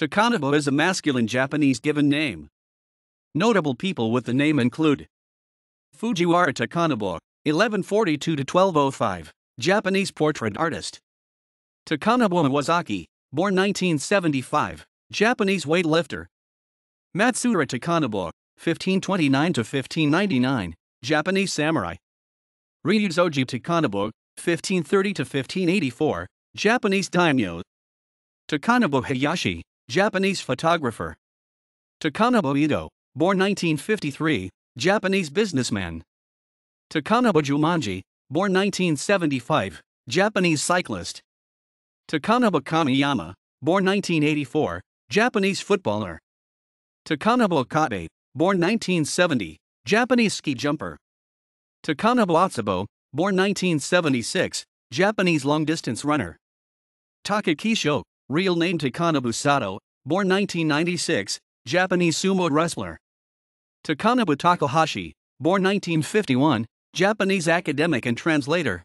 Takanobu is a masculine Japanese given name. Notable people with the name include Fujiwara Takanobu 1142 1205, Japanese portrait artist. Takanobu Iwasaki, born 1975, Japanese weightlifter. Matsura Takanobu 1529 1599, Japanese samurai. Ryuzoji Takanobu 1530 1584, Japanese daimyo. Takanobu Hayashi, Japanese photographer. Takanobu Ito, born 1953, Japanese businessman. Takanobu Jumanji, born 1975, Japanese cyclist. Takanobu Kamiyama, born 1984, Japanese footballer. Takanobu Okade, born 1970, Japanese ski jumper. Takanobu Atsubo, born 1976, Japanese long distance runner. Takakisho, real name Takana Busato, born 1996, Japanese sumo wrestler. Takanabu Takahashi, born 1951, Japanese academic and translator.